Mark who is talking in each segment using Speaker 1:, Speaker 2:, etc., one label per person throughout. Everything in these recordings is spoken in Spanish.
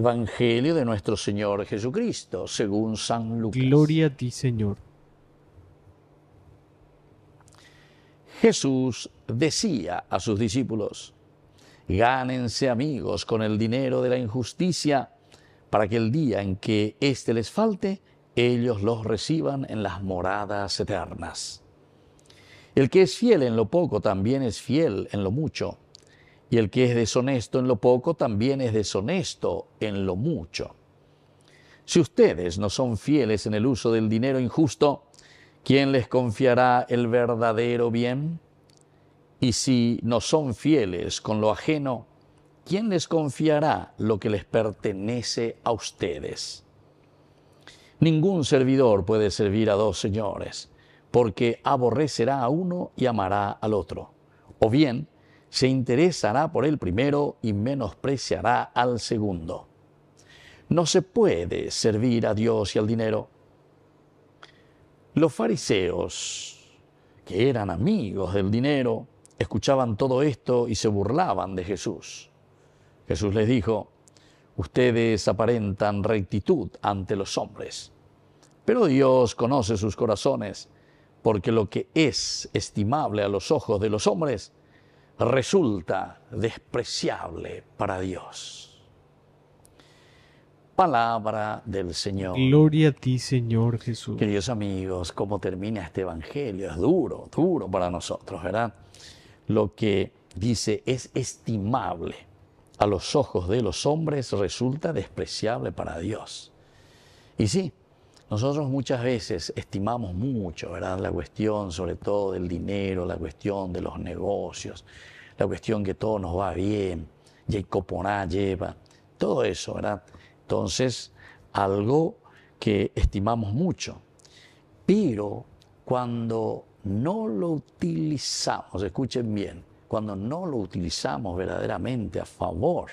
Speaker 1: Evangelio de nuestro Señor Jesucristo, según San Lucas. Gloria a ti, Señor. Jesús decía a sus discípulos, gánense amigos con el dinero de la injusticia, para que el día en que éste les falte, ellos los reciban en las moradas eternas. El que es fiel en lo poco también es fiel en lo mucho y el que es deshonesto en lo poco también es deshonesto en lo mucho. Si ustedes no son fieles en el uso del dinero injusto, ¿quién les confiará el verdadero bien? Y si no son fieles con lo ajeno, ¿quién les confiará lo que les pertenece a ustedes? Ningún servidor puede servir a dos señores, porque aborrecerá a uno y amará al otro. O bien, se interesará por el primero y menospreciará al segundo. No se puede servir a Dios y al dinero. Los fariseos, que eran amigos del dinero, escuchaban todo esto y se burlaban de Jesús. Jesús les dijo, ustedes aparentan rectitud ante los hombres, pero Dios conoce sus corazones, porque lo que es estimable a los ojos de los hombres, resulta despreciable para Dios. Palabra del Señor. Gloria a ti, Señor Jesús. Queridos amigos, cómo termina este Evangelio. Es duro, duro para nosotros, ¿verdad? Lo que dice es estimable a los ojos de los hombres resulta despreciable para Dios. Y sí, nosotros muchas veces estimamos mucho, ¿verdad? La cuestión sobre todo del dinero, la cuestión de los negocios, la cuestión que todo nos va bien, coponá, lleva, todo eso, ¿verdad? Entonces, algo que estimamos mucho, pero cuando no lo utilizamos, escuchen bien, cuando no lo utilizamos verdaderamente a favor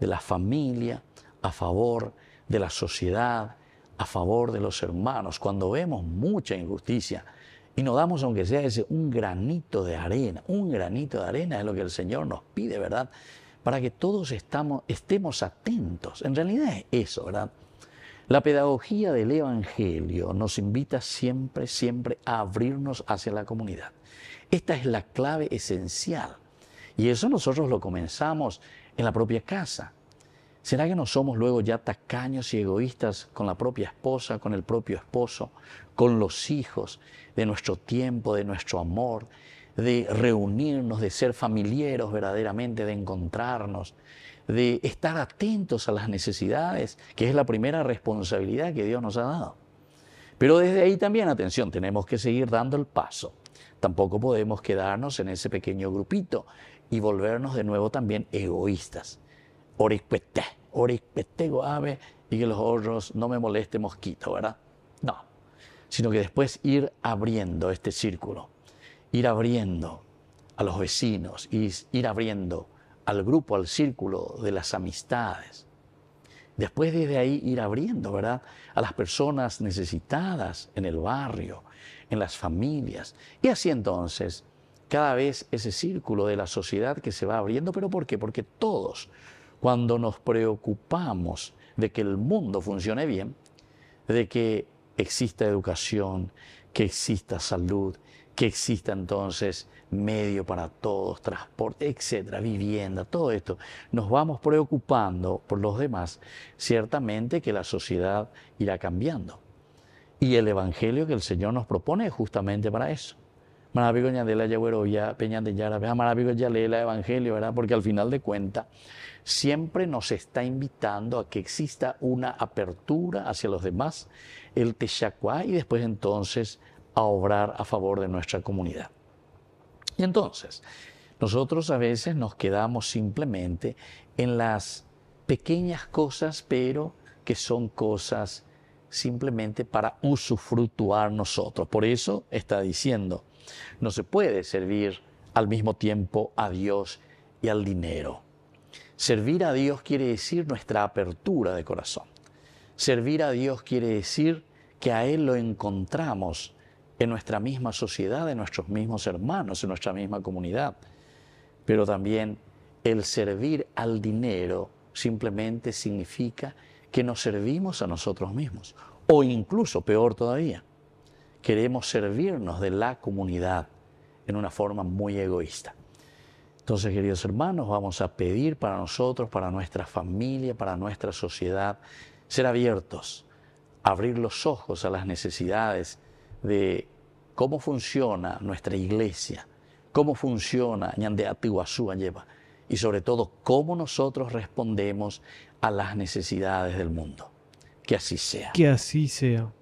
Speaker 1: de la familia, a favor de la sociedad, a favor de los hermanos, cuando vemos mucha injusticia y nos damos, aunque sea ese, un granito de arena, un granito de arena es lo que el Señor nos pide, ¿verdad? Para que todos estamos, estemos atentos. En realidad es eso, ¿verdad? La pedagogía del Evangelio nos invita siempre, siempre a abrirnos hacia la comunidad. Esta es la clave esencial. Y eso nosotros lo comenzamos en la propia casa. ¿Será que no somos luego ya tacaños y egoístas con la propia esposa, con el propio esposo, con los hijos, de nuestro tiempo, de nuestro amor, de reunirnos, de ser familiares verdaderamente, de encontrarnos, de estar atentos a las necesidades, que es la primera responsabilidad que Dios nos ha dado? Pero desde ahí también, atención, tenemos que seguir dando el paso. Tampoco podemos quedarnos en ese pequeño grupito y volvernos de nuevo también egoístas oricuete, oricuete ave, ah, y que los otros no me moleste mosquito, ¿verdad? No, sino que después ir abriendo este círculo, ir abriendo a los vecinos, ir abriendo al grupo, al círculo de las amistades. Después desde ahí ir abriendo, ¿verdad? A las personas necesitadas en el barrio, en las familias. Y así entonces, cada vez ese círculo de la sociedad que se va abriendo, pero ¿por qué? Porque todos cuando nos preocupamos de que el mundo funcione bien, de que exista educación, que exista salud, que exista entonces medio para todos, transporte, etcétera, vivienda, todo esto. Nos vamos preocupando por los demás, ciertamente que la sociedad irá cambiando. Y el Evangelio que el Señor nos propone es justamente para eso. Maravigo Ñandela Yagüeroya, Peña de Yara, Maravigo la Evangelio, ¿verdad? Porque al final de cuentas, siempre nos está invitando a que exista una apertura hacia los demás, el Techacuá, y después entonces a obrar a favor de nuestra comunidad. Y entonces, nosotros a veces nos quedamos simplemente en las pequeñas cosas, pero que son cosas simplemente para usufructuar nosotros. Por eso está diciendo, no se puede servir al mismo tiempo a Dios y al dinero. Servir a Dios quiere decir nuestra apertura de corazón. Servir a Dios quiere decir que a Él lo encontramos en nuestra misma sociedad, en nuestros mismos hermanos, en nuestra misma comunidad. Pero también el servir al dinero simplemente significa que nos servimos a nosotros mismos. O incluso, peor todavía, queremos servirnos de la comunidad en una forma muy egoísta. Entonces, queridos hermanos, vamos a pedir para nosotros, para nuestra familia, para nuestra sociedad, ser abiertos, abrir los ojos a las necesidades de cómo funciona nuestra iglesia, cómo funciona Ñandeatigua lleva y sobre todo cómo nosotros respondemos a las necesidades del mundo. Que así sea. Que así sea.